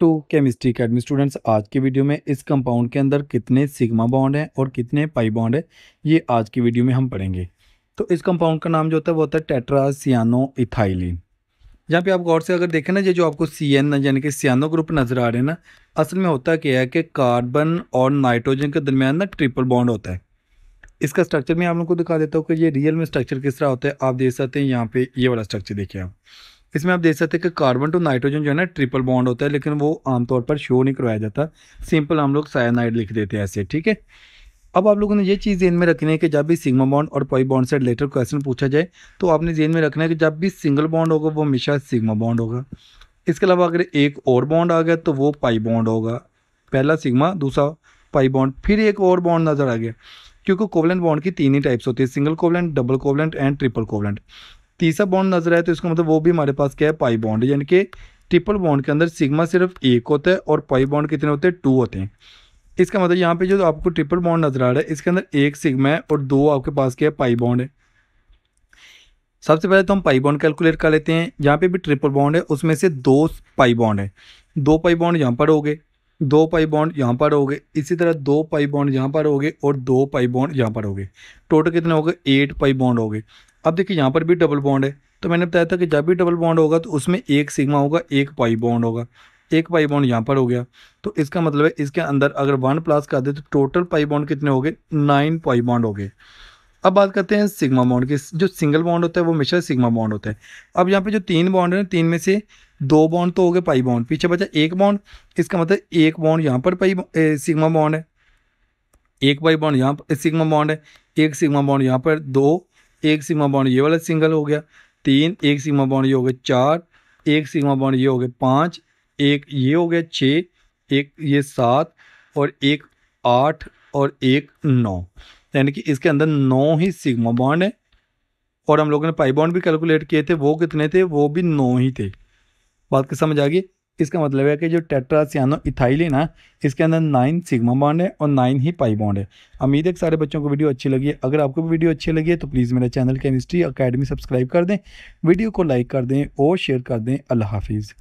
to chemistry academy students आज की video में इस कंपाउंड के अंदर कितने सिग्मा बॉन्ड हैं और कितने पाई बॉन्ड है ये आज की वीडियो में हम पढ़ेंगे तो इस कंपाउंड का नाम जो होता है वो होता है टेट्रासियानो इथाइलिन जहाँ पे आप गौर से अगर देखें ना ये जो आपको सी एन यानी कि सियानो ग्रुप नज़र आ रहे हैं ना असल में होता क्या है कि कार्बन और नाइट्रोजन के दरमियान ना ट्रिपल बॉन्ड होता है इसका स्ट्रक्चर मैं आप लोग को दिखा देता हूँ कि ये रियल में स्ट्रक्चर किस तरह होता है आप देख सकते हैं यहाँ पे ये वाला स्ट्रक्चर देखिए आप इसमें आप देख सकते हैं कि कार्बन टू नाइट्रोजन जो है ना ट्रिपल बॉन्ड होता है लेकिन वो आमतौर पर शो नहीं करवाया जाता सिंपल हम लोग साइनाइड लिख देते हैं ऐसे ठीक है अब आप लोगों ने ये चीज़ जेन में रखनी है कि जब भी सिग्मा बॉन्ड और पाई बॉन्ड से रिलेटेड क्वेश्चन पूछा जाए तो आपने जेन में रखना है कि जब भी सिंगल बॉन्ड होगा वो हमेशा सिग्मा बॉन्ड होगा इसके अलावा अगर एक और बॉन्ड आ गया तो वो पाई बॉन्ड होगा पहला सिग्मा दूसरा पाई बॉन्ड फिर एक और बॉन्ड नज़र आ गया क्योंकि कोवलेंट बॉन्ड की तीन ही टाइप्स होती है single covalent double covalent and triple covalent तीसरा बॉन्ड नजर आया तो इसका मतलब वो भी हमारे पास क्या है पाई बॉन्ड यानी कि ट्रिपल बॉन्ड के अंदर सिग्मा सिर्फ एक होता है और पाई बॉन्ड कितने होते हैं टू होते हैं इसका मतलब यहाँ पे जो आपको ट्रिपल बॉन्ड नजर आ रहा है इसके अंदर एक सिग्मा है और दो आपके पास क्या है पाई बॉन्ड है सबसे पहले तो हम पाई बॉन्ड कैलकुलेट कर लेते हैं यहाँ पे भी ट्रिपल बॉन्ड है उसमें से दो पाई बॉन्ड है दो पाई बॉन्ड यहाँ पर हो गए दो पाई बॉन्ड यहाँ पर हो गए इसी तरह दो पाई बॉन्ड यहाँ पर हो गए और दो पाई बॉन्ड यहाँ पर हो गए टोटल कितने हो गए एट पाई बॉन्ड हो गए अब देखिए यहाँ पर भी डबल बॉन्ड है तो मैंने बताया था कि जब भी डबल बॉन्ड होगा तो उसमें एक सिग्मा होगा एक पाई बॉन्ड होगा एक पाई बॉन्ड यहाँ पर हो गया तो इसका मतलब है इसके अंदर अगर वन प्लस कर दे तो टोटल पाई बॉन्ड कितने हो गए नाइन पाई बॉन्ड हो गए अब बात करते हैं सिग्मा बॉन्ड की जो सिंगल बॉन्ड होता है वो हमेशा सिग्मा बॉन्ड होता है अब यहाँ पे जो तीन बॉन्ड है तीन में से दो बॉन्ड तो हो गए पाई बॉन्ड पीछे बचा एक बॉन्ड इसका मतलब एक बॉन्ड यहाँ पर पाई सिग्मा बॉन्ड है एक पाई बॉन्ड यहाँ पर सिग्मा बॉन्ड है एक सिग्मा बॉन्ड यहाँ पर दो एक सीमा बाउंड ये वाला सिंगल हो गया तीन एक सीमा बाउंड ये हो गया चार एक सीमा बाउंड ये हो गया पाँच एक ये हो गया छः एक ये सात और एक आठ और एक नौ यानी कि इसके अंदर नौ ही सिग्मा बॉन्ड है और हम लोगों ने पाई बॉन्ड भी कैलकुलेट किए थे वो कितने थे वो भी नौ ही थे बात की समझ आ गई इसका मतलब है कि जो टेट्रासियानो इथाइलिन है इसके अंदर नाइन सिग्मा बॉन्ड है और नाइन ही पाई बॉन्ड है उम्मीद है कि सारे बच्चों को वीडियो अच्छी लगी है अगर आपको भी वीडियो अच्छी लगी है तो प्लीज़ मेरा चैनल केमिस्ट्री अकेडमी सब्सक्राइब कर दें वीडियो को लाइक कर दें और शेयर कर दें अल्लाह हाफिज़